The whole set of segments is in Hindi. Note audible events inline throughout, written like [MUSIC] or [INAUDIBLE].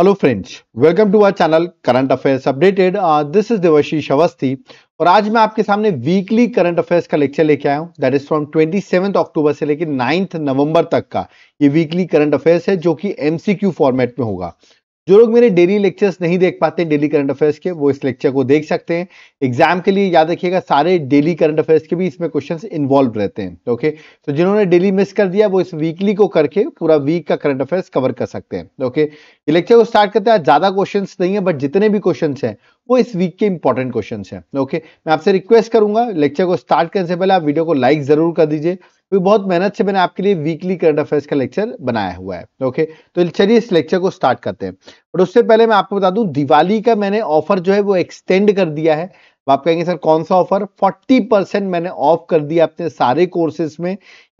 Hello friends welcome to our channel current affairs updated this is Devashish Awasthi और आज मैं आपके सामने वीकली करंट अफेयर्स का लेक्चर लेके आया हूँ that is from twenty October से लेकर 9th नवंबर तक का ये वीकली करंट अफेयर्स है जो कि एमसीक्यू फॉर्मेट में होगा जो लोग मेरे डेली लेक्चर्स नहीं देख पाते डेली करंट अफेयर्स के वो इस लेक्चर को देख सकते हैं एग्जाम के लिए याद रखिएगा सारे डेली करंट अफेयर्स के भी इसमें क्वेश्चंस इन्वॉल्व रहते हैं ओके तो जिन्होंने डेली मिस कर दिया वो इस वीकली को करके पूरा वीक का करंट अफेयर्स कवर कर सकते हैं ओके ये लेक्चर को स्टार्ट करते हैं ज्यादा क्वेश्चन नहीं है बट जितने भी क्वेश्चन है वो इस वीक के इंपॉर्टेंट क्वेश्चन है ओके मैं आपसे रिक्वेस्ट करूंगा लेक्चर को स्टार्ट करने से पहले आप वीडियो को लाइक जरूर कर दीजिए क्योंकि बहुत मेहनत से मैंने आपके लिए वीकली करंट अफेयर्स का लेक्चर बनाया हुआ है ओके तो चलिए इस लेक्चर को स्टार्ट करते हैं और उससे पहले मैं आपको बता दूं दिवाली का मैंने ऑफर जो है वो एक्सटेंड कर दिया है आप कहेंगे सर कौन सा ऑफर 40 परसेंट मैंने ऑफ कर दिया अपने सारे कोर्सेज में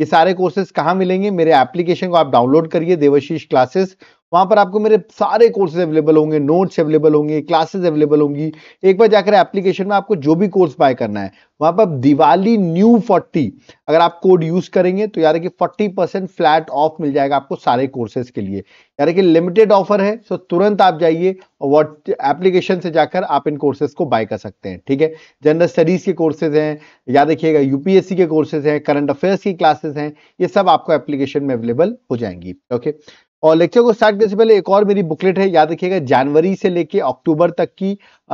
ये सारे कोर्सेज कहाँ मिलेंगे मेरे एप्लीकेशन को आप डाउनलोड करिए देवशीष क्लासेस वहां पर आपको मेरे सारे कोर्सेज अवेलेबल होंगे नोट्स अवेलेबल होंगे क्लासेज अवेलेबल होंगी एक बार जाकर एप्लीकेशन में आपको जो भी कोर्स बाय करना है वहां पर दिवाली न्यू फोर्टी अगर आप कोड यूज करेंगे तो यार कि फोर्टी परसेंट फ्लैट ऑफ मिल जाएगा आपको सारे कोर्सेज के लिए यार कि लिमिटेड ऑफर है सो तुरंत आप जाइए और एप्लीकेशन से जाकर आप इन कोर्सेज को बाय कर सकते हैं ठीक है जनरल स्टडीज के कोर्सेज हैं या देखिएगा यूपीएससी के कोर्सेज हैं करंट अफेयर्स की क्लासेस हैं ये सब आपको एप्लीकेशन में अवेलेबल हो जाएंगी ओके और लेक्चर को स्टार्ट करने से पहले एक और मेरी बुकलेट है याद रखिएगा जनवरी से लेके अक्टूबर तक की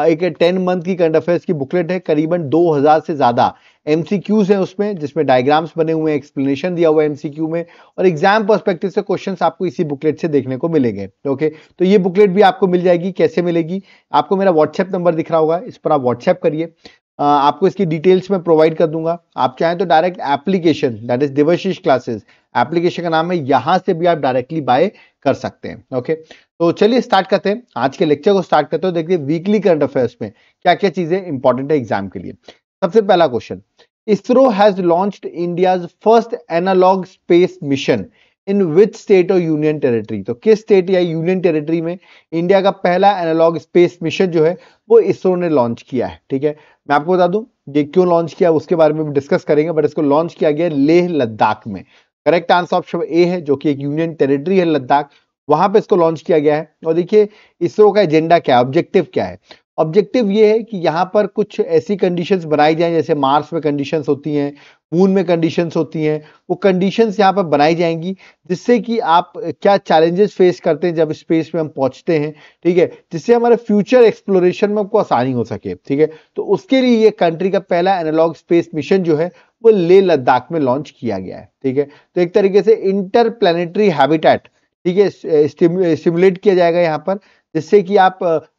एक टेन मंथ की करंट अफेयर्स की बुकलेट है करीबन 2000 से ज़्यादा एमसीक्यूज हैं उसमें जिसमें डायग्राम्स बने हुए हैं एक्सप्लेनेशन दिया हुआ है एमसीक्यू में और एग्जाम पर्सपेक्टिव से क्वेश्चन आपको इसी बुकलेट से देखने को मिलेंगे ओके तो ये बुकलेट भी आपको मिल जाएगी कैसे मिलेगी आपको मेरा व्हाट्सएप नंबर दिख रहा होगा इस पर आप व्हाट्सएप करिए आपको इसकी डिटेल्स में प्रोवाइड कर दूंगा आप चाहें तो direct application that is Devashish classes application का नाम है यहां से भी आप डायरेक्टली बाय कर सकते हैं ओके तो चलिए स्टार्ट करते हैं आज के लेक्चर को स्टार्ट करते हो देखिए वीकली करंट अफेयर्स में क्या क्या चीजें इंपॉर्टेंट है एग्जाम के लिए सबसे पहला question ISRO has launch India first analogue space mission in which state और यूनियन टेरिटरी तो किस स्टेट या यूनियन टेरिटरी में इंडिया का पहला एनालॉग स्पेस मिशन जो है वो इसरो ने लॉन्च किया है ठीक है मैं आपको बता दूं ये क्यों लॉन्च किया उसके बारे में भी डिस्कस करेंगे बट इसको लॉन्च किया गया लेह लद्दाख में करेक्ट आंसर ऑप्शन ए है जो कि एक यूनियन टेरिटरी है लद्दाख वहां पे इसको लॉन्च किया गया है और देखिए इसरो का एजेंडा क्या है ऑब्जेक्टिव क्या है ऑब्जेक्टिव ये है कि यहाँ पर कुछ ऐसी कंडीशंस बनाई जाएं जैसे मार्स में कंडीशंस होती हैं मून में कंडीशंस होती हैं वो कंडीशंस यहाँ पर बनाई जाएंगी जिससे कि आप क्या चैलेंजेस फेस करते हैं जब स्पेस में हम पहुँचते हैं ठीक है जिससे हमारे फ्यूचर एक्सप्लोरेशन में हमको आसानी हो सके ठीक है तो उसके लिए ये कंट्री का पहला एनालॉग स्पेस मिशन जो है वो लेह लद्दाख में लॉन्च किया गया है ठीक है तो एक तरीके से इंटर प्लानिटरी हैबिटेट ठीक है स्टिमुलेट किया जाएगा यहाँ पर जिससे कि आप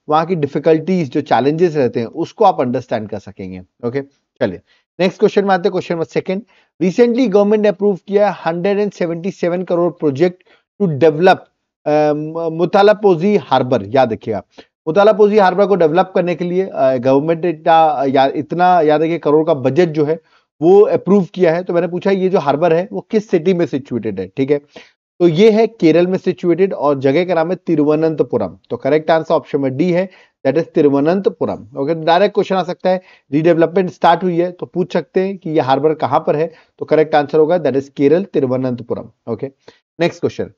वहां की डिफिकल्टीज जो चैलेंजेस रहते हैं उसको आप अंडरस्टैंड कर सकेंगे ओके चलिए नेक्स्ट क्वेश्चन में आते हैं question number second recently government ने अप्रूव किया 177 crore project to develop Muthalapozhi harbour याद रखिएगा मुतालापोजी हार्बर को डेवलप करने के लिए गवर्नमेंट uh, इतना या, इतना याद रखिए करोड़ का बजट जो है वो अप्रूव किया है तो मैंने पूछा ये जो हार्बर है वो किस सिटी में सिचुएटेड है ठीक है तो ये है केरल में सिचुएटेड और जगह का नाम है तिरुवनंतपुरम तो करेक्ट आंसर ऑप्शन में डी है that is Thiruvananthapuram okay direct question आ सकता है रीडेवलपमेंट स्टार्ट हुई है तो पूछ सकते हैं कि ये हार्बर कहां पर है तो करेक्ट आंसर होगा that is Kerala Thiruvananthapuram okay next question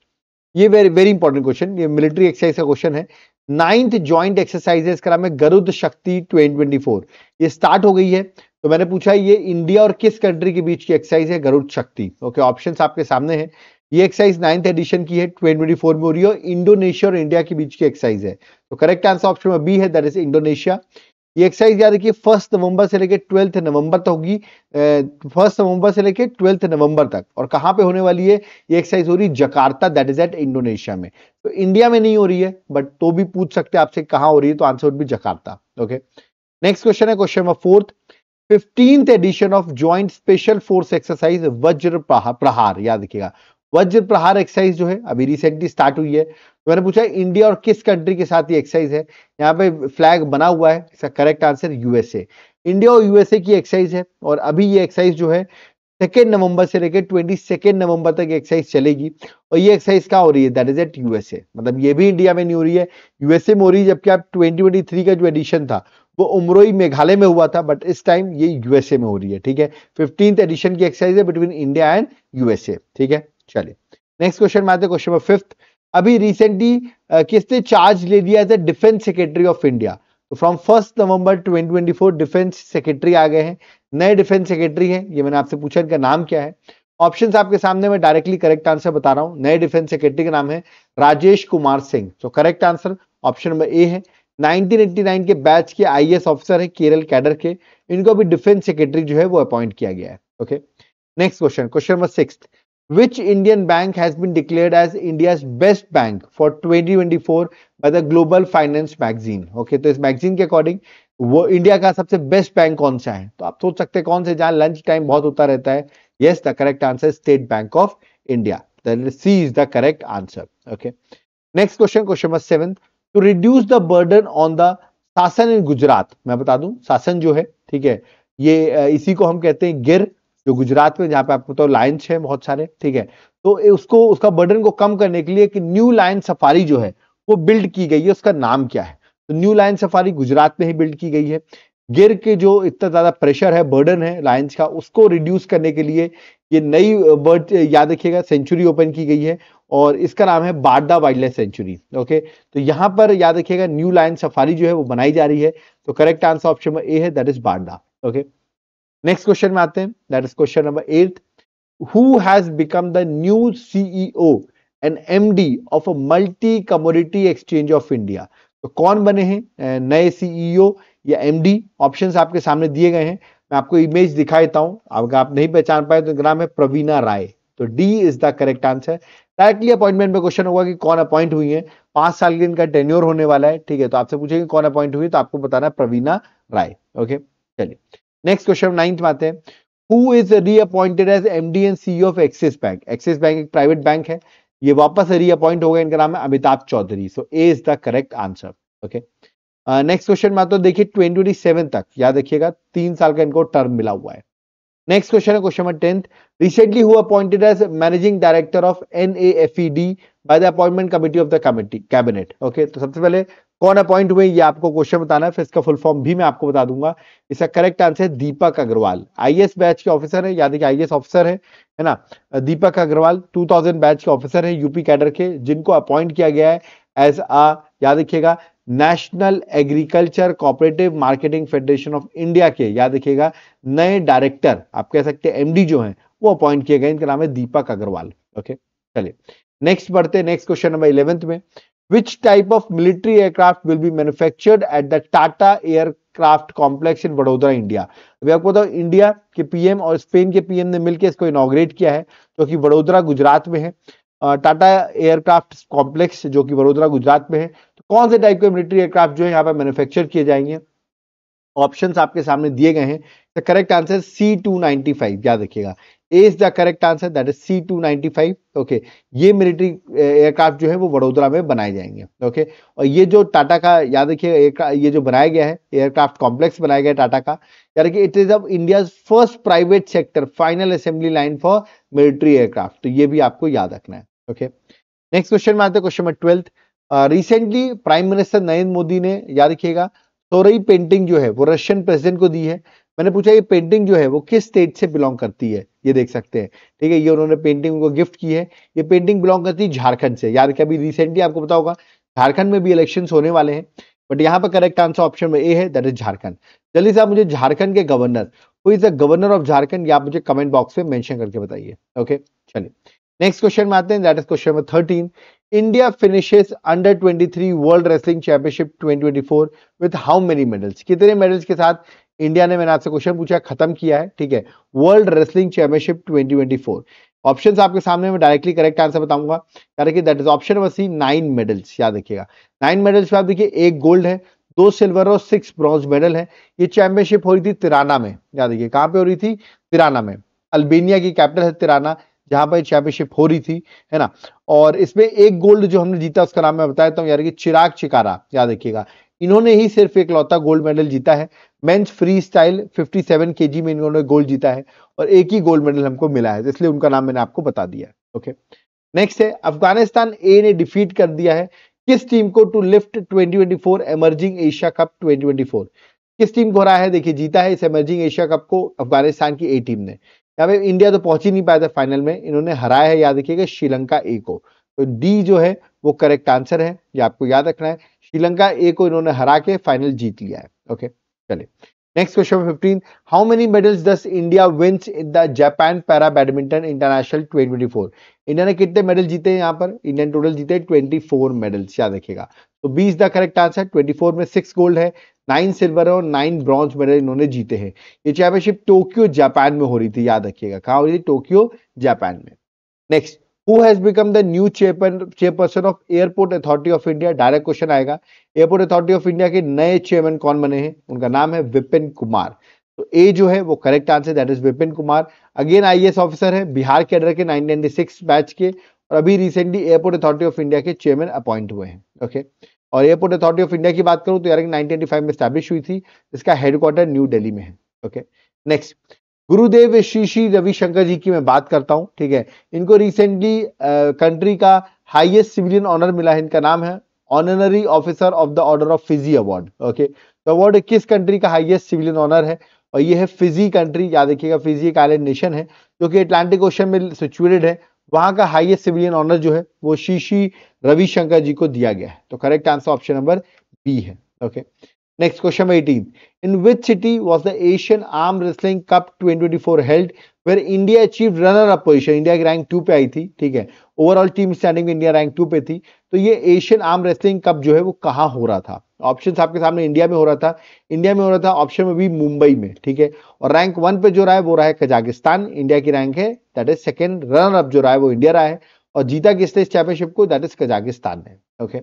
ये वेरी वेरी इंपॉर्टेंट क्वेश्चन ये मिलिट्री एक्सरसाइज का क्वेश्चन है नाइन्थ ज्वाइंट एक्सरसाइज है इसका गरुद शक्ति 2024 ये स्टार्ट हो गई है तो मैंने पूछा ये इंडिया और किस कंट्री के बीच की एक्सरसाइज है गरुड़ शक्ति ओके ऑप्शंस आपके सामने हैं ये एक्साइज नाइन्थ एडिशन की है 2024 में हो रही है इंडोनेशिया और इंडिया के बीच की एक्साइज है तो करेक्ट आंसर ऑप्शन बी है दैट इज इंडोनेशिया ये एक्साइज याद रखिए फर्स्ट नवंबर से लेकर ट्वेल्थ नवंबर तक होगी फर्स्ट नवंबर से लेकर ट्वेल्थ नवंबर तक और कहां पे होने वाली है ये एक्साइज हो रही है Jakarta that is at Indonesia में तो इंडिया में नहीं हो रही है बट तो भी पूछ सकते आपसे कहां हो रही है तो आंसर वुड भी जकार्ता ओके नेक्स्ट क्वेश्चन है question number fourth fifteenth edition of joint special force exercise Vajra Prahar याद रखिएगा वज्र प्रहार एक्सरसाइज जो है अभी रिसेंटली स्टार्ट हुई है तो मैंने पूछा इंडिया और किस कंट्री के साथ ये एक्सरसाइज है यहाँ पे फ्लैग बना हुआ है इसका करेक्ट आंसर यूएसए इंडिया और यूएसए की एक्सरसाइज है और अभी ये एक्सरसाइज जो है सेकेंड नवंबर से लेकर ट्वेंटी सेकेंड नवंबर तक एक्सरसाइज चलेगी और ये एक्सरसाइज कहाँ हो रही है दैट इज एट यूएसए मतलब ये भी इंडिया में नहीं हो रही है यूएसए में हो रही है जबकि आप ट्वेंटी का जो एडिशन था वो उमरोई मेघालय में हुआ था बट इस टाइम ये यूएसए में हो रही है ठीक है फिफ्टींथ एडिशन की एक्सरसाइज है बिटवीन इंडिया एंड यूएसए ठीक है चलिए नेक्स्ट क्वेश्चन में आते क्वेश्चन नंबर फिफ्थ अभी रिसेंटली किसने चार्ज ले लिया as a defence secretary of India from first November 2024 defence secretary आ गए हैं नए डिफेंस सेक्रेटरी हैं ये मैंने आपसे पूछा इनका नाम क्या है ऑप्शन आपके सामने मैं डायरेक्टली करेक्ट आंसर बता रहा हूँ नए डिफेंस सेक्रेटरी का नाम है राजेश कुमार सिंह तो correct answer option number A है 1989 के बैच के आईएएस ऑफिसर है केरल कैडर के इनको अभी डिफेंस सेक्रेटरी जो है वो अपॉइंट किया गया है okay next question question number six Which Indian bank has been declared as India's best bank for 2024 by the Global Finance Magazine? Okay, तो इस मैगजीन के अकॉर्डिंग वो इंडिया का सबसे बेस्ट बैंक कौन सा है तो आप सोच सकते हैं कौन से जहां लंच टाइम बहुत होता रहता है yes the correct answer State Bank of India C is the correct answer okay next question question number seven to reduce the burden on the Sasan in Gujarat मैं बता दूं शासन जो है ठीक है ये इसी को हम कहते हैं गिर जो गुजरात में जहाँ पे आपको तो लाइन्स है बहुत सारे ठीक है तो उसको उसका बर्डन को कम करने के लिए कि न्यू लाइन सफारी जो है वो बिल्ड की गई है उसका नाम क्या है तो न्यू लाइन सफारी गुजरात में ही बिल्ड की गई है गिर के जो इतना ज्यादा प्रेशर है बर्डन है लाइन्स का उसको रिड्यूस करने के लिए ये नई बर्ड याद रखिएगा सेंचुरी ओपन की गई है और इसका नाम है Barda wild life sanctuary okay तो यहाँ पर याद रखिएगा न्यू लाइन सफारी जो है वो बनाई जा रही है तो करेक्ट आंसर ऑप्शन ए है that is Barda okay next question में आते हैं that is question number eight who has become the new CEO and MD of a multi commodity exchange of India तो कौन बने हैं नए सीईओ e या एमडी ऑप्शंस आपके सामने दिए गए हैं मैं आपको इमेज दिखा देता हूं अगर आप नहीं पहचान पाए तो नाम है प्रवीणा राय तो D is the correct answer directly appointment में क्वेश्चन होगा कि कौन अपॉइंट हुई है पांच साल के इनका टेन्योर होने वाला है ठीक है तो आपसे पूछेंगे कौन अपॉइंट हुई तो आपको बताना प्रवीणा राय ओके चलिए नेक्स्ट क्वेश्चन नाइन्थ में आते हैं who is reappointed as D N C of Axis Bank Axis Bank एक प्राइवेट बैंक है ये वापस रीअपॉइंट हो गए इनका नाम है Amitabh Chaudhry so A is the correct answer okay next question में आता देखिए ट्वेंटी सेवन तक याद रखिएगा तीन साल का इनको टर्म मिला हुआ है नेक्स्ट क्वेश्चन है question number tenth recently who appointed as managing director of N A F E D by the appointment committee of the committee cabinet okay तो सबसे पहले कौन अपॉइंट हुए ये आपको क्वेश्चन बताना है फिर इसका फुल फॉर्म भी मैं आपको बता दूंगा इसका करेक्ट आंसर है दीपक अग्रवाल आईएएस बैच के ऑफिसर है याद रखिए आईएएस ऑफिसर है है ना दीपक अग्रवाल 2000 बैच के ऑफिसर है यूपी कैडर के जिनको अपॉइंट किया गया है एज अ याद रखिएगा national agriculture cooperative marketing federation of India के याद रखिएगा नए डायरेक्टर आप कह सकते हैं एमडी जो है वो अपॉइंट किए गए इनका नाम है दीपक अग्रवाल ओके चलिए नेक्स्ट बढ़ते नेक्स्ट क्वेश्चन नंबर इलेवेंथ में which type of military aircraft will be manufactured at the Tata Aircraft Complex in Vadodara, India? अभी आपको बताओ इंडिया के पीएम और स्पेन के पीएम ने मिलकर इसको इनोग्रेट किया है जो कि वडोदरा गुजरात में है टाटा एयरक्राफ्ट कॉम्प्लेक्स जो कि वडोदरा गुजरात में है तो कौन से टाइप के मिलिट्री एयरक्राफ्ट जो है यहाँ पर मैन्युफैक्चर किए जाएंगे ऑप्शंस आपके सामने दिए गए हैं the correct answer C two ninety five याद रखिएगा A is the correct answer that is C two ninety five okay ये मिलिट्री एयरक्राफ्ट जो है वो वडोदरा में बनाए जाएंगे ओके okay? और ये जो टाटा का याद रखिए ये जो बनाया गया है एयरक्राफ्ट कॉम्प्लेक्स बनाया गया है टाटा का यानी कि इट इज अब India first private sector final assembly line for military aircraft तो ये भी आपको याद रखना है ओके नेक्स्ट क्वेश्चन में आते question number twelfth recently prime minister Narendra Modi ने याद रखिएगा सोरई पेंटिंग जो है वो रशियन प्रेसिडेंट को दी है मैंने पूछा ये पेंटिंग जो है वो किस स्टेट से बिलोंग करती है ये देख सकते हैं ठीक है ये उन्होंने पेंटिंग को गिफ्ट की है ये पेंटिंग बिलोंग करती है झारखंड से यार क्या अभी रिसेंटली आपको पता होगा झारखंड में भी इलेक्शन होने वाले हैं बट यहाँ पर करेक्ट आंसर ऑप्शन में ए है दैट इज झारखंड जल्दी से आप मुझे झारखंड के governor who is the governor of Jharkhand आप मुझे कमेंट बॉक्स में मैंशन करके बताइए ओके चलिए नेक्स्ट क्वेश्चन में आते हैं that is question number thirteen India finishes under 23 world wrestling championship 2024 with how many medals कितने मेडल्स के साथ इंडिया ने मैंने आपसे क्वेश्चन पूछा खत्म किया है ठीक है वर्ल्ड रेसलिंग चैंपियनशिप 2024 ऑप्शंस आपके सामने मैं डायरेक्टली करेक्ट आंसर बताऊंगा यानी कि that is option number C nine medals याद रखिएगा नाइन मेडल्स में आप देखिए एक गोल्ड है दो सिल्वर और सिक्स ब्रॉन्ज मेडल है ये चैंपियनशिप हो रही थी तिराना में याद रखिए कहाँ पे हो रही थी तिराना में अल्बेनिया की कैपिटल है तिराना जहां पर चैंपियनशिप हो रही थी है ना और इसमें एक गोल्ड जो हमने जीता उसका नाम मैं बता देता हूँ यार कि चिराग चिकारा याद रखिएगा इन्होंने ही सिर्फ एक लौता गोल्ड मेडल जीता है मेंस फ्री स्टाइल 57 केजी में इन्होंने गोल्ड जीता है और एक ही गोल्ड मेडल हमको मिला है इसलिए उनका नाम मैंने आपको बता दिया ओके नेक्स्ट है अफगानिस्तान ए ने डिफीट कर दिया है किस टीम को to lift 2024 emerging Asia cup 2024 किस टीम को रहा है देखिए जीता है इस एमर्जिंग एशिया कप को अफगानिस्तान की ए टीम ने यहाँ पे इंडिया तो पहुंच ही नहीं पाया था फाइनल में इन्होंने हराया है याद रखिएगा श्रीलंका ए को तो डी जो है वो करेक्ट आंसर है ये आपको याद रखना है श्रीलंका ए को इन्होंने हरा के फाइनल जीत लिया है ओके okay? चले next question fifteen how many medals does India wins in the Japan para badminton international 2024 India ने कितने मेडल जीते हैं यहाँ पर इंडियन टोटल जीते 24 मेडल्स याद रखेगा तो बीस द करेक्ट आंसर 24 में सिक्स गोल्ड है नाइन सिल्वर और नाइन ब्रॉन्ज मेडल इन्होंने जीते हैं ये चैंपियनशिप टोक्यो जापान में हो रही थी याद रखिएगा कहा हो रही थी टोक्यो जापान में next who has become the new chairperson of airport authority of India direct question आएगा एयरपोर्ट अथॉरिटी ऑफ इंडिया के नए चेयरमैन कौन बने हैं उनका नाम है विपिन कुमार तो ए जो है वो correct answer that is Vipin Kumar again I S officer है बिहार के कैडर के नाइन सिक्स बैच के और अभी recently airport authority of India के चेयरमैन अपॉइंट हुए हैं ओके और एयरपोर्ट अथॉरिटी ऑफ इंडिया की बात करूं तो यार फाइव में स्टैब्लिश हुई थी इसका हेडक्वार्टर न्यू डेली में है ओके नेक्स्ट गुरुदेव श्री श्री रविशंकर जी की मैं बात करता हूँ ठीक है इनको रिसेंटली कंट्री का हाईएस्ट सिविलियन ऑनर मिला है इनका नाम है honorary officer of the order of Fiji award okay तो अवार्ड किस कंट्री का हाईएस्ट सिविलियन ऑनर है और ये है फिजी कंट्री याद रखिएगा फिजी एक आइलैंड नेशन है जो कि अटलांटिक ओशन में सिचुएटेड है वहां का हाईएस्ट सिविलियन ऑनर जो है वो शीशी रविशंकर जी को दिया गया है तो correct answer option number B है okay okay. Next question 18. In which city was the Asian Arm Wrestling Cup 2024 held where India achieved runner up position India rank two पे आई थी ठीक है overall team standing India rank two पे थी तो ये एशियन आर्म रेसलिंग कप जो है वो कहाँ हो रहा था ऑप्शन आपके सामने इंडिया में हो रहा था इंडिया में हो रहा था ऑप्शन में भी मुंबई में ठीक है और रैंक वन पे जो रहा है वो रहा है कजाकिस्तान इंडिया की रैंक है that is second runner up जो रहा है वो इंडिया रहा है और जीता किसने इस चैंपियनशिप को दैट इज कजाकिस्तान ने okay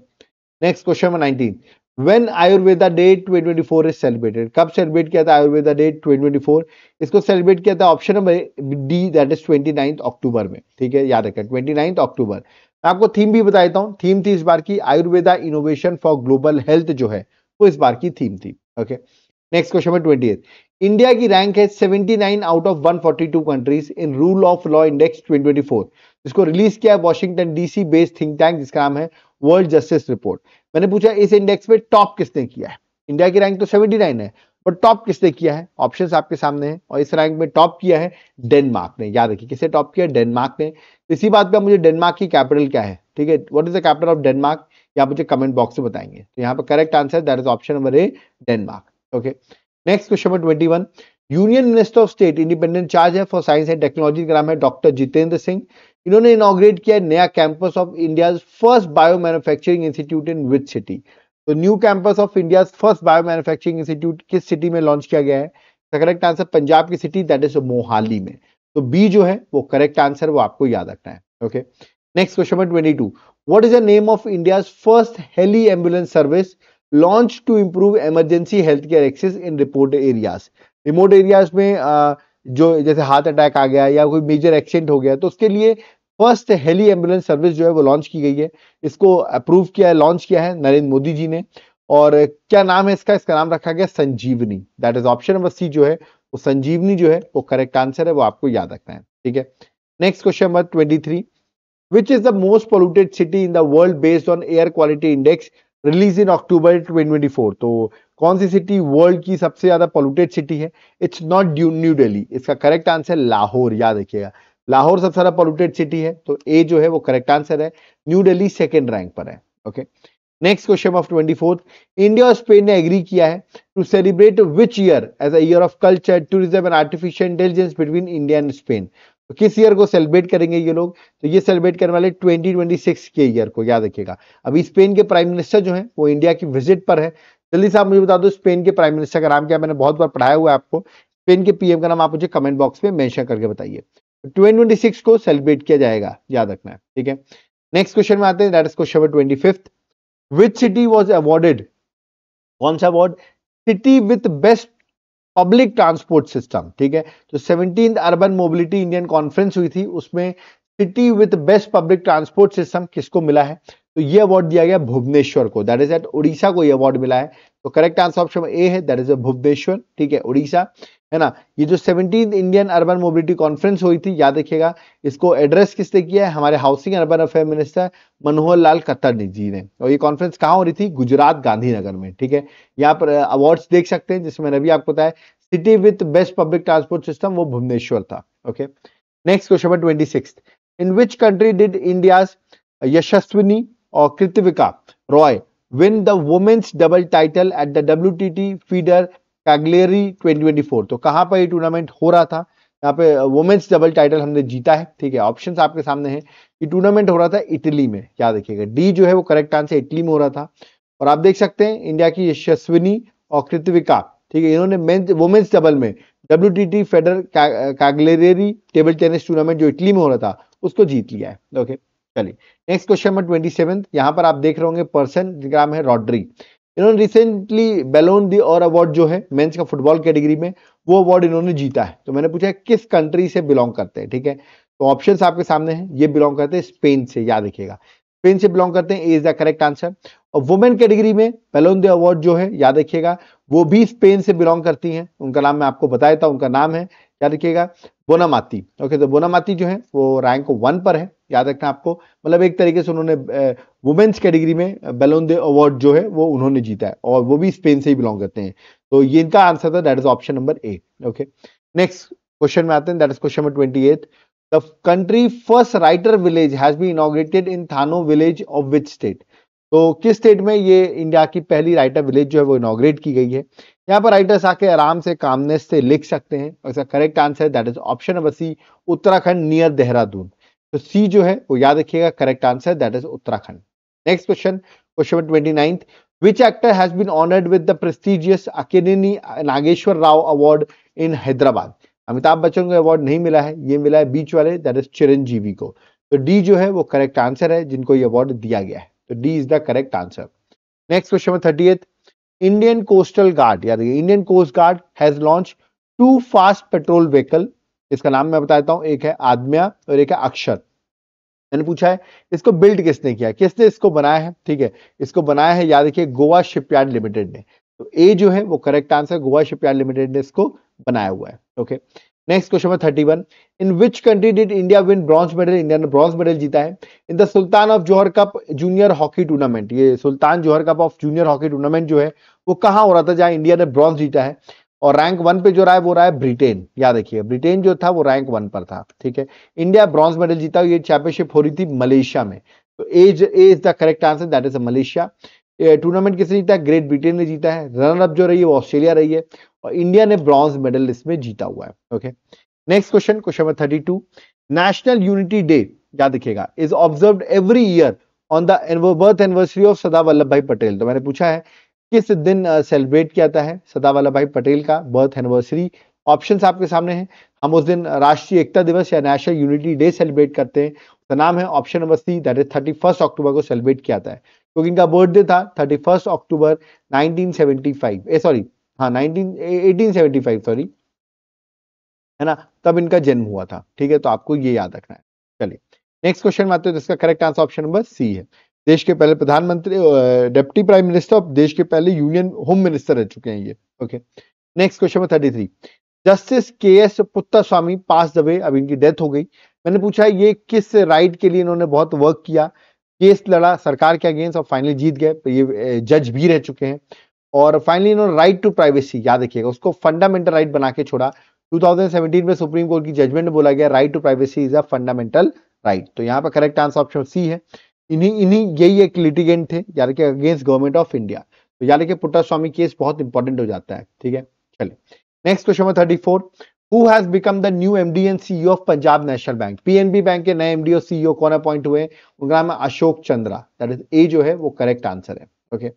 next question number when Ayurveda day 2024 is celebrated कब सेलिब्रेट किया था आयुर्वेदा डे 2024 इसको सेलिब्रेट किया था option number D that is 29 October में ठीक है याद रखें 29 अक्टूबर मैं आपको थीम भी बता देता हूँ थीम थी इस बार की Ayurveda innovation for global health जो है वो इस बार की थीम थी okay next question number twenty India की रैंक है 79 out of 142 countries in rule of law index 2024 जिसको रिलीज किया है Washington DC based think tank जिसका नाम है वर्ल्ड जस्टिस रिपोर्ट मैंने पूछा इस इंडेक्स में टॉप किसने किया है इंडिया की रैंक तो 79 है पर टॉप किसने किया है ऑप्शन आपके सामने हैं और इस रैंक में टॉप किया है डेनमार्क ने याद रखिए किसे टॉप किया डेनमार्क ने इसी बात पर मुझे डेनमार्क की कैपिटल क्या है ठीक है what is the capital of Denmark या मुझे कमेंट बॉक्स में बताएंगे तो यहाँ पर correct answer that is option number A Denmark okay next question number twenty one union minister of state independent charge है फॉर साइंस एंड टेक्नोलॉजी का नाम है डॉक्टर जितेंद्र सिंह इन्होंने इनोग्रेट किया नया campus of India first bio manufacturing institute in which city तो new campus of India first bio manufacturing institute किस सिटी में लॉन्च किया गया है करेक्ट आंसर पंजाब की सिटी दैट इज मोहाली में तो बी जो है वो करेक्ट आंसर वो आपको याद रखना है okay next question number twenty two what is the name of India first heli ambulance service launch to improve emergency health care access in report areas remote areas में uh, जो जैसे हार्ट अटैक आ गया या कोई मेजर एक्सीडेंट हो गया तो उसके लिए फर्स्ट हेली एम्बुलेंस सर्विस जो है वो लॉन्च की गई है इसको अप्रूव किया है लॉन्च किया है नरेंद्र मोदी जी ने और क्या नाम है इसका इसका नाम रखा गया Sanjeevani that is option number C जो है वो संजीवनी जो है वो करेक्ट आंसर है वो आपको याद रखना है ठीक है next question number twenty three which is the most polluted city in the world based on air quality index release in October twenty तो कौन सी सिटी वर्ल्ड की सबसे ज़्यादा पोल्यूटेड सिटी है it's not due new Delhi इसका करेक्ट आंसर लाहौर याद रखिएगा लाहौर सबसे ज़्यादा पोल्यूटेड सिटी है तो ए जो है वो करेक्ट आंसर है न्यू दिल्ली सेकेंड रैंक पर है okay next question of twenty fourth India और स्पेन ने एग्री किया है to celebrate which year as year of culture tourism and artificial intelligence between India and Spain तो किस ईयर को सेलिब्रेट करेंगे ये लोग तो ये सेलिब्रेट करने वाले 2026 के ईयर को याद रखिएगा अभी स्पेन के प्राइम मिनिस्टर जो हैं वो इंडिया की विजिट पर है जल्दी से आप मुझे बता दो स्पेन के प्राइम मिनिस्टर का नाम क्या मैंने बहुत बार पढ़ाया हुआ है आपको स्पेन के पीएम का नाम आप मुझे कमेंट बॉक्स में मेंशन करके बताइए ट्वेंटी को सेलिब्रेट किया जाएगा याद रखना है ठीक है नेक्स्ट क्वेश्चन में आते हैं that is question number twenty fifth which city was awarded कौन सा award city with best public transport system ठीक है तो seventeen urban mobility Indian conference हुई थी उसमें city with best public transport system किसको मिला है तो ये अवार्ड दिया गया भुवनेश्वर को दैट इज एट उड़ीसा को ये अवार्ड मिला है तो करेक्ट आंसर ऑप्शन ए है दैट इज अ भुवनेश्वर ठीक है उड़ीसा है ना ये जो seventeen Indian urban mobility conference हुई थी याद रखिएगा इसको एड्रेस किसने किया है हमारे housing urban affair minister Manohar Lal Khattar ji ने और ये कॉन्फ्रेंस कहाँ हो रही थी गुजरात गांधीनगर में ठीक है यहाँ पर अवार्ड्स uh, देख सकते हैं जिसमें रवि आपको बताया city with best public transport system वो भुवनेश्वर था okay next question twenty six in which country did India Yashaswini और Kritivika Roy win the women's double title at the W feeder Cagliari 2024 तो कहां पर ये टूर्नामेंट हो रहा था यहाँ पे वुमेन्स डबल टाइटल हमने जीता है ठीक है ऑप्शंस आपके सामने हैं ये टूर्नामेंट हो रहा था इटली में क्या देखिएगा डी जो है वो करेक्ट आंसर इटली में हो रहा था और आप देख सकते हैं इंडिया की यशस्विनी और कृतिविका ठीक है इन्होंने वुमेन्स डबल में W T T feeder Cagliari table tennis tournament जो इटली में हो रहा था उसको जीत लिया है ओके okay. चलिए next question number twenty seven यहाँ पर आप देख रहे होंगे पर्सन जिनका नाम है रॉड्री इन्होंने रिसेंटली बेलोन दी और अवार्ड जो है मेंस का फुटबॉल कैटेगरी में वो अवार्ड इन्होंने जीता है तो मैंने पूछा किस कंट्री से बिलोंग करते हैं ठीक है तो ऑप्शन आपके सामने हैं ये बिलोंग करते हैं स्पेन से याद रखिएगा स्पेन से बिलोंग करते हैं इज द करेक्ट आंसर और वुमेन कैटेगरी में बेलोन दे अवार्ड जो है याद रखिएगा वो भी स्पेन से बिलोंग करती हैं उनका नाम मैं आपको बताया था उनका नाम है याद रखिएगा बोनामाती ओके तो बोनामाती जो है वो रैंक वन पर है याद रखना आपको मतलब एक तरीके से उन्होंने वुमेन्स कैटेगरी में बेलोन दे अवार्ड जो है वो उन्होंने जीता है और वो भी स्पेन से ही बिलोंग करते हैं तो ये इनका आंसर था that is option number A okay next question में आते हैं that is question number twenty the country first writer village has be inaugurated in Thano village of which state तो किस स्टेट में ये इंडिया की पहली राइटर विलेज जो है वो इनोग्रेट की गई है यहाँ पर राइटर्स आके आराम से कामनेस से लिख सकते हैं इसका correct answer that is option number C Uttarakhand near Dehradun तो सी जो है वो याद रखिएगा correct answer that is Uttarakhand next question question number twenty ninth which actor has been honoured with the prestigious Akkineni Nageswara Rao award in Hyderabad Amitabh Bachchan को अवार्ड नहीं मिला है ये मिला है बीच वाले दैट इज चिरंजीवी को तो डी जो है वो करेक्ट आंसर है जिनको ये अवार्ड दिया गया है तो D is the correct answer next question thirty eighth Indian coastal guard याद रखिए Indian coast guard has launch two fast patrol vehicle इसका नाम मैं बता देता हूं एक है आदम्या और एक है अक्षर मैंने पूछा है इसको बिल्ड किसने किया किसने इसको बनाया है ठीक है इसको बनाया है याद रखिए गोवा शिपयार्ड लिमिटेड ने तो ए जो है वो correct answer Goa shipyard limited ने इसको बनाया हुआ है okay next question thirty one in which country did India win bronze medal India ने ब्रॉन्ज मेडल जीता है in the Sultan of Johor Cup junior hockey tournament ये Sultan Johor Cup of junior hockey tournament जो है वो कहां हो रहा था जहां इंडिया ने ब्रॉन्ज जीता है और रैंक वन पे जो रहा है वो रहा है ब्रिटेन याद रखिए ब्रिटेन जो था वो रैंक वन पर था ठीक है इंडिया ब्रॉन्ज मेडल जीता ये चैंपियनशिप हो रही थी मलेशिया में तो as as the correct answer that is Malaysia tournament किसने जीता है ग्रेट ब्रिटेन ने जीता है रनर अप जो रही है वो ऑस्ट्रेलिया रही है और इंडिया ने ब्रॉन्ज मेडल इसमें जीता हुआ है okay next question question number thirty two national unity day याद रखिएगा is observe every year on the birth anniversary of Sardar Vallabhbhai Patel तो मैंने पूछा है किस दिन सेलिब्रेट किया जाता है सदा वाला भाई पटेल का बर्थ एनिवर्सरी ऑप्शन आपके सामने हैं हम उस दिन राष्ट्रीय एकता दिवस या नेशनल यूनिटी डे सेलिब्रेट करते हैं उसका नाम है option number C that is thirty October को सेलिब्रेट किया जाता है क्योंकि इनका बर्थडे था thirty October nineteen A sorry हाँ नाइनटीन सॉरी है ना तब इनका जन्म हुआ था ठीक है तो आपको ये याद रखना है चलिए नेक्स्ट क्वेश्चन में आते हैं तो इसका correct answer option number C है देश के पहले प्रधानमंत्री डेप्टी प्राइम मिनिस्टर और देश के पहले यूनियन होम मिनिस्टर रह चुके हैं ये ओके नेक्स्ट क्वेश्चन में thirty three justice K S Puttaswamy passed दबे अब इनकी डेथ हो गई मैंने पूछा ये किस राइट के लिए इन्होंने बहुत वर्क किया केस लड़ा सरकार के अगेंस्ट और फाइनली जीत गए तो ये जज भी रह चुके हैं और फाइनली इन्होंने राइट टू प्राइवेसी याद रखिएगा उसको फंडामेंटल राइट बना के छोड़ा 2017 में सुप्रीम कोर्ट की जजमेंट में बोला गया right to privacy is a fundamental right तो यहाँ पर करेक्ट आंसर ऑप्शन सी है इन्हीं इन्हीं यही एक लिटिगेंट थे यानी कि अगेंस्ट गवर्नमेंट ऑफ इंडिया तो यानी कि पुट्टास्वामी केस बहुत इंपॉर्टेंट हो जाता है ठीक है चलिए next question number thirty four who has become the new MD and CEO of Punjab national bank PNB bank के नए एमडी और सीईओ e कौन अपॉइंट हुए उनका नाम है Ashok Chandra that is A जो है वो करेक्ट आंसर है okay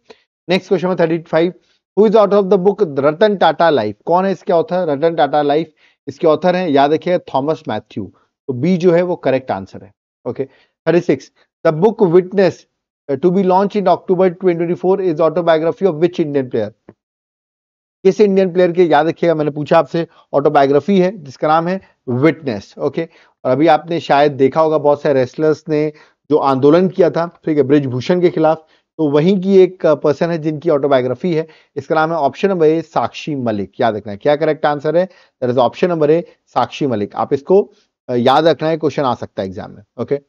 next question number thirty five who is out of the book Ratan Tata life कौन है इसके ऑथर रतन टाटा लाइफ इसके ऑथर है याद रखिएगा थॉमस मैथ्यू तो बी जो है वो करेक्ट आंसर है okay thirty six The book Witness, uh, to be launched in October 2024, is autobiography of which Indian player? किस इंडियन प्लेयर के याद रखिएगा मैंने पूछा आपसे ऑटोबायोग्राफी है जिसका नाम है विटनेस ओके और अभी आपने शायद देखा होगा बहुत सारे रेसलर्स ने जो आंदोलन किया था तो ठीक है ब्रिजभूषण के खिलाफ तो वहीं की एक पर्सन uh, है जिनकी ऑटोबायोग्राफी है इसका नाम है option number A Sakshi Malik याद रखना है क्या करेक्ट आंसर है option number A Sakshi Malik आप इसको uh, याद रखना है क्वेश्चन आ सकता है एग्जाम में ओके okay?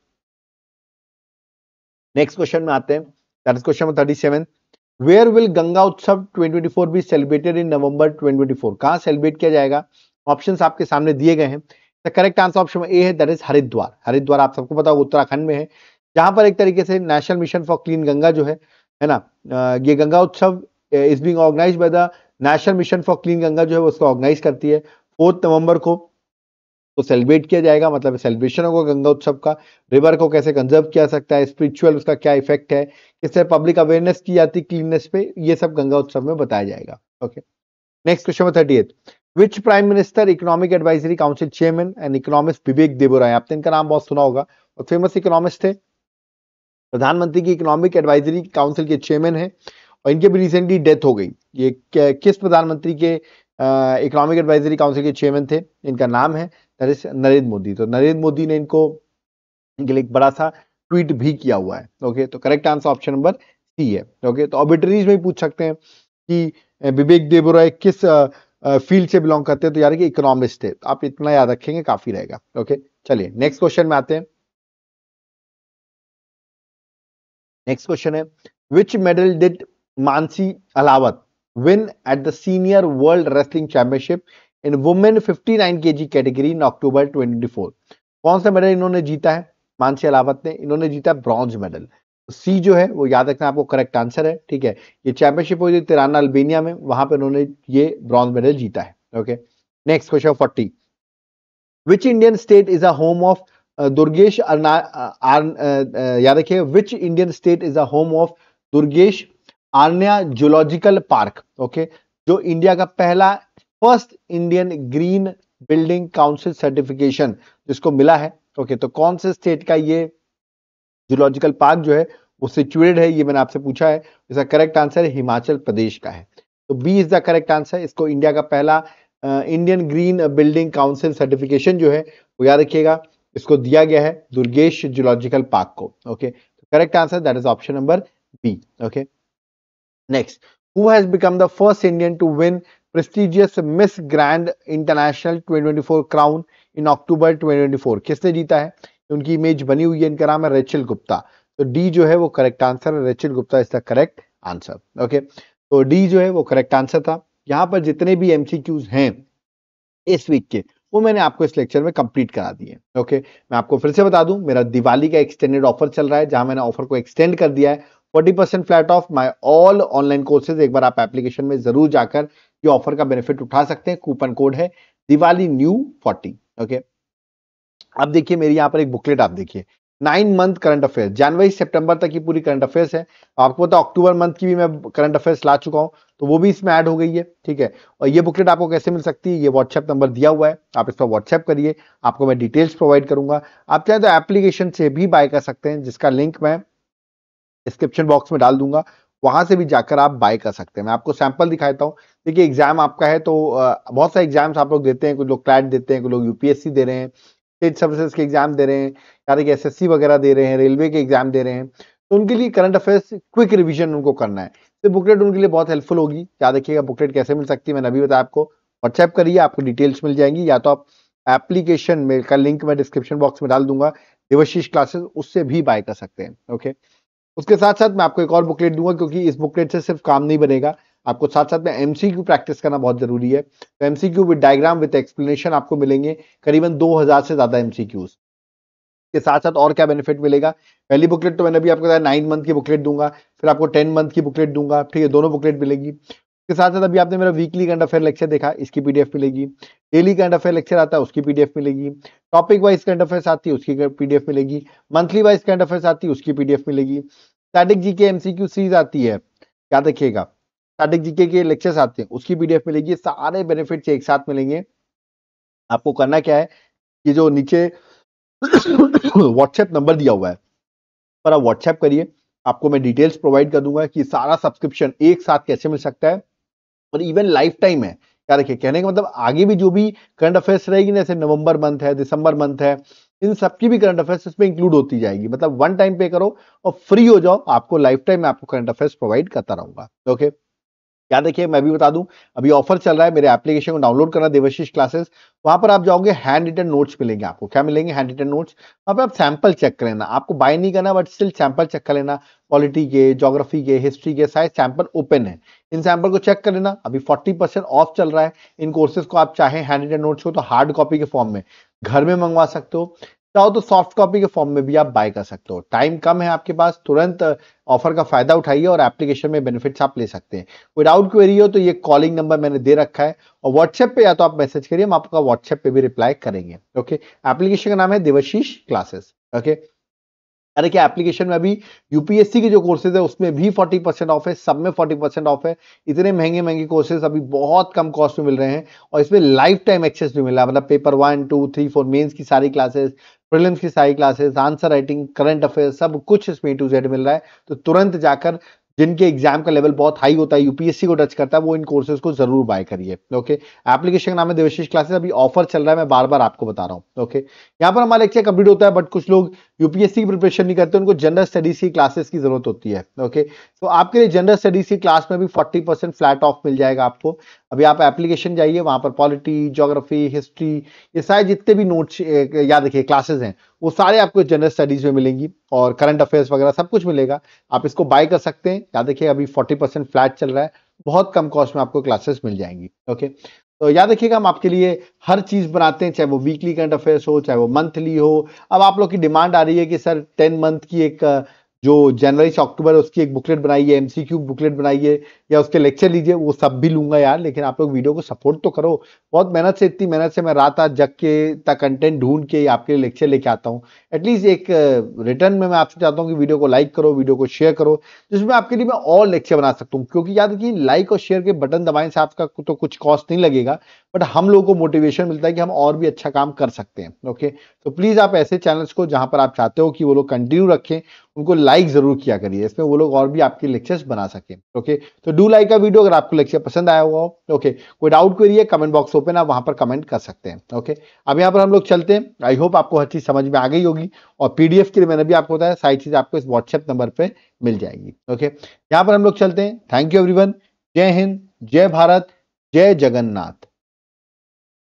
नेक्स्ट क्वेश्चन में आते हैं question thirty seven where will Ganga Utsav 2024 be celebrated in नवंबर 2024 कहाँ सेलिब्रेट किया जाएगा ऑप्शंस आपके सामने दिए गए हैं the correct answer option A है दैट इज हरिद्वार हरिद्वार आप सबको पता होगा उत्तराखंड में है जहां पर एक तरीके से national mission for clean Ganga जो है है ना ये Ganga Utsav is being organised by the national mission for clean Ganga जो है उसको ऑर्गेनाइज करती है फोर्थ नवंबर को को तो सेलिब्रेट किया जाएगा मतलब सेलिब्रेशन होगा गंगा उत्सव का रिवर को कैसे कंजर्व किया सकता है स्पिरिचुअल उसका क्या इफेक्ट है किस तरह पब्लिक अवेयरनेस की जाती है क्लीननेस पे ये सब गंगा उत्सव में बताया जाएगा okay next question thirty eight which prime minister economic advisory council chairman and economist Vivek Debroy आपने इनका नाम बहुत सुना होगा और फेमस इकोनॉमिस्ट थे प्रधानमंत्री की इकोनॉमिक एडवाइजरी काउंसिल के चेयरमैन है और इनके भी रिसेंटली डेथ हो गई ये किस प्रधानमंत्री के इकोनॉमिक एडवाइजरी काउंसिल के चेयरमैन थे इनका नाम है नरेंद्र मोदी तो नरेंद्र मोदी ने इनको इनके लिए एक बड़ा सा ट्वीट भी किया हुआ है ओके तो correct answer option number C है ओके तो ऑबिटरीज में पूछ सकते हैं कि विवेक देवरॉय किस फील्ड से बिलोंग करते हैं तो यार कि इकोनॉमिस्ट थे आप इतना याद रखेंगे काफी रहेगा ओके चलिए नेक्स्ट क्वेश्चन में आते हैं नेक्स्ट क्वेश्चन है which medal did Mansi Ahlawat win at the Senior World Wrestling Championship in women 59 KG category in October 24 कौन सा मेडल इन्होंने जीता है मानसी अलावत ने इन्होंने जीता ब्रॉन्ज मेडल सी जो है वो याद रखना आपको करेक्ट आंसर है ठीक है ये चैंपियनशिप हुई थी तिराना अल्बेनिया में वहां पे उन्होंने ये ब्रॉन्ज मेडल जीता है okay next question forty which Indian state is a home of Durgesh याद रखिए which Indian state is a home of Durgesh Aranya zoological park okay जो इंडिया का पहला first Indian green building council certification जिसको मिला है ओके तो कौन से स्टेट का ये जूलॉजिकल पार्क जो है वो सिचुएटेड है ये मैंने आपसे पूछा है इसका करेक्ट आंसर हिमाचल प्रदेश का है तो B is the correct answer इसको इंडिया का पहला Indian green building council certification जो है वो याद रखिएगा इसको दिया गया है दुर्गेश जूलॉजिकल पार्क को okay correct answer that is option number B okay Next, who has become the first Indian to win prestigious Miss Grand International 2024 crown in October 2024? किसने जीता है उनकी इमेज बनी हुई है इनका नाम है रेचल गुप्ता तो डी जो है वो करेक्ट आंसर है Rachel Gupta is correct answer okay तो डी जो है वो करेक्ट आंसर था यहाँ पर जितने भी एमसीक्यूज हैं इस वीक के वो मैंने आपको इस लेक्चर में कंप्लीट करा दिए ओके मैं आपको फिर से बता दूं मेरा दिवाली का एक्सटेंडेड ऑफर चल रहा है जहां मैंने ऑफर को एक्सटेंड कर दिया है forty percent flat off my all online courses एक बार आप एप्लीकेशन में जरूर जाकर ये ऑफर का बेनिफिट उठा सकते हैं कूपन कोड है दिवाली न्यू फोर्टी ओके अब देखिए मेरी यहाँ पर एक बुकलेट आप देखिए नाइन मंथ करंट अफेयर जनवरी सितंबर तक की पूरी करंट अफेयर्स है आपको पता अक्टूबर मंथ की भी मैं करंट अफेयर्स ला चुका हूँ तो वो भी इसमें ऐड हो गई है ठीक है और ये बुकलेट आपको कैसे मिल सकती है ये व्हाट्सएप नंबर दिया हुआ है आप इस पर व्हाट्सएप करिए आपको मैं डिटेल्स प्रोवाइड करूंगा आप चाहे तो एप्लीकेशन से भी बाय कर सकते हैं जिसका लिंक मैं डिस्क्रिप्शन बॉक्स में डाल दूंगा वहां से भी जाकर आप बाय कर सकते हैं मैं आपको सैंपल दिखाता हूँ देखिए एग्जाम आपका है तो बहुत सारे एग्जाम्स आप लोग देते हैं कुछ लोग क्लैट देते हैं कुछ लोग यूपीएससी दे रहे हैं स्टेट सर्विसेज के एग्जाम दे रहे हैं यार एस एस वगैरह दे रहे हैं रेलवे के एग्जाम दे रहे हैं तो उनके लिए करंट अफेयर्स क्विक रिविजन उनको करना है तो बुकलेट उनके लिए बहुत हेल्पफुल होगी क्या देखिएगा बुकलेट कैसे मिल सकती है मैंने अभी बताया आपको व्हाट्सएप करिए आपको डिटेल्स मिल जाएंगी या तो आप एप्लीकेशन में का लिंक मैं डिस्क्रिप्शन बॉक्स में डाल दूंगा देवशीष क्लासेस उससे भी बाय कर सकते हैं ओके okay? उसके साथ साथ मैं आपको एक और बुकलेट दूंगा क्योंकि इस बुकलेट से सिर्फ काम नहीं बनेगा आपको साथ साथ में एमसीक्यू प्रैक्टिस करना बहुत जरूरी है तो MCQ with diagram with explanation आपको मिलेंगे करीबन 2000 से ज्यादा एमसीक्यूज के साथ साथ और क्या बेनिफिट मिलेगा पहली बुकलेट तो मैंने अभी आपको नाइन मंथ की बुकलेट दूंगा फिर आपको टेन मंथ की बुकलेट दूंगा ठीक है दोनों बुकलेट मिलेगी के साथ साथ अभी आपने मेरा वीकली करंट अफेयर लेक्चर देखा इसकी पीडीएफ मिलेगी डेली करंट अफेयर लेक्चर आता है उसकी पीडीएफ मिलेगी टॉपिक वाइज करंट अफेयर आती है उसकी पीडीएफ मिलेगी मंथली वाइज करंट अफेयर आती है उसकी पीडीएफ मिलेगी स्टैटिक जीके एमसीक्यू सीरीज आती है याद रखिएगा स्टैटिक जीके के लेक्चर आते हैं उसकी पीडीएफ मिलेगी सारे बेनिफिट एक साथ मिलेंगे आपको करना क्या है कि जो नीचे व्हाट्सएप [COUGHS] नंबर दिया हुआ है पर आप व्हाट्सएप करिए आपको मैं डिटेल्स प्रोवाइड कर दूंगा कि सारा सब्सक्रिप्शन एक साथ कैसे मिल सकता है और इवन लाइफ टाइम है क्या रखिए कहने का मतलब आगे भी जो भी करंट अफेयर्स रहेगी जैसे नवंबर मंथ है दिसंबर मंथ है इन सबकी भी करंट अफेयर्स इसमें इंक्लूड होती जाएगी मतलब वन टाइम पे करो और फ्री हो जाओ आपको लाइफ टाइम में आपको करंट अफेयर्स प्रोवाइड करता रहूंगा ओके याद रखिए मैं भी बता दूं अभी ऑफर चल रहा है मेरे एप्लीकेशन को डाउनलोड करना देवशीष क्लासेस वहां पर आप जाओगे हैंड रिटर्न नोट्स मिलेंगे आपको क्या मिलेंगे हैंड रिटन नोट्स वहां पर आप सैंपल चेक कर लेना आपको बाय नहीं करना बट स्टिल सैंपल चेक कर लेना पॉलिटी के जोग्राफी के हिस्ट्री के सारे सैंपल ओपन है इन सैंपल को चेक कर लेना अभी फोर्टी ऑफ चल रहा है इन कोर्सेज को आप चाहे हैंड रिटर्न नोट्स हो तो हार्ड कॉपी के फॉर्म में घर में मंगवा सकते हो चाहो तो सॉफ्ट कॉपी के फॉर्म में भी आप बाय कर सकते हो टाइम कम है आपके पास तुरंत ऑफर uh, का फायदा उठाइए और एप्लीकेशन में बेनिफिट्स आप ले सकते हैं विदाउट क्वेरी हो तो ये कॉलिंग नंबर मैंने दे रखा है और व्हाट्सएप पे या तो आप मैसेज करिए हम आपका व्हाट्सएप पे भी रिप्लाई करेंगे ओके एप्लीकेशन का नाम है देवशीष क्लासेस ओके अरे क्या एप्लीकेशन में अभी यूपीएससी के जो कोर्सेज है उसमें भी 40 परसेंट ऑफ है सब में 40 परसेंट ऑफ है इतने महंगे महंगे कोर्सेज अभी बहुत कम कॉस्ट में मिल रहे हैं और इसमें लाइफ टाइम एक्सेस भी मिला मतलब paper one two three four mains की सारी क्लासेस प्रिलिम्स की सारी classes answer writing current affair सब कुछ इसमें टू जेड मिल रहा है तो तुरंत जाकर जिनके एग्जाम का लेवल बहुत हाई होता है यूपीएससी को टच करता है वो इन कोर्सेज को जरूर बाय करिए ओके एप्लीकेशन का नाम है देवशीष क्लासेस अभी ऑफर चल रहा है मैं बार बार आपको बता रहा हूँ ओके यहाँ पर हमारा लेक्चर कंप्लीट होता है बट कुछ लोग यूपीएससी की प्रिपरेशन नहीं करते उनको जनरल स्टडीज की क्लासेस की जरूरत होती है ओके तो आपके लिए जनरल स्टडीज की क्लास में भी 40 परसेंट फ्लैट ऑफ मिल जाएगा आपको अभी आप एप्लीकेशन जाइए वहां पर पॉलिटी ज्योग्राफी हिस्ट्री ये सारे जितने भी नोट्स याद रखिए क्लासेस हैं वो सारे आपको जनरल स्टडीज में मिलेंगी और करंट अफेयर्स वगैरह सब कुछ मिलेगा आप इसको बाय कर सकते हैं याद रखिए अभी फोर्टी फ्लैट चल रहा है बहुत कम कॉस्ट में आपको क्लासेस मिल जाएंगी ओके तो याद रखिएगा हम आपके लिए हर चीज़ बनाते हैं चाहे वो वीकली करंट अफेयर्स हो चाहे वो मंथली हो अब आप लोग की डिमांड आ रही है कि सर टेन मंथ की एक जो जनवरी से अक्टूबर उसकी एक बुकलेट बनाइए एमसीक्यू बुकलेट बनाइए या उसके लेक्चर लीजिए वो सब भी लूंगा यार लेकिन आप लोग वीडियो को सपोर्ट तो करो बहुत मेहनत से इतनी मेहनत से मैं रात आज जग के तक कंटेंट ढूंढ के आपके लिए लेक्चर लेके आता हूँ एटलीस्ट एक रिटर्न में मैं आपसे चाहता हूँ कि वीडियो को लाइक करो वीडियो को शेयर करो जिसमें आपके लिए मैं और लेक्चर बना सकता हूँ क्योंकि याद रखिए लाइक और शेयर के बटन दबाने से आपका तो कुछ कॉस्ट नहीं लगेगा बट हम लोगों को मोटिवेशन मिलता है कि हम और भी अच्छा काम कर सकते हैं ओके तो प्लीज़ आप ऐसे चैनल्स को जहाँ पर आप चाहते हो कि वो लोग कंटिन्यू रखें उनको लाइक ज़रूर किया करिए इसमें वो लोग और भी आपके लेक्चर्स बना सकें ओके तो डू लाइक अ वीडियो अगर आपको लेक्चर पसंद आया हुआ हो ओके कोई डाउट क्वेरी है कमेंट बॉक्स ओपन आप वहां पर कमेंट कर सकते हैं ओके अब यहाँ पर हम लोग चलते हैं आई होप आपको हर चीज समझ में आ गई होगी और पीडीएफ के लिए मैंने भी आपको बताया सारी चीज आपको इस व्हाट्सएप नंबर पर मिल जाएगी ओके यहाँ पर हम लोग चलते हैं थैंक यू एवरीवन जय हिंद जय भारत जय जगन्नाथ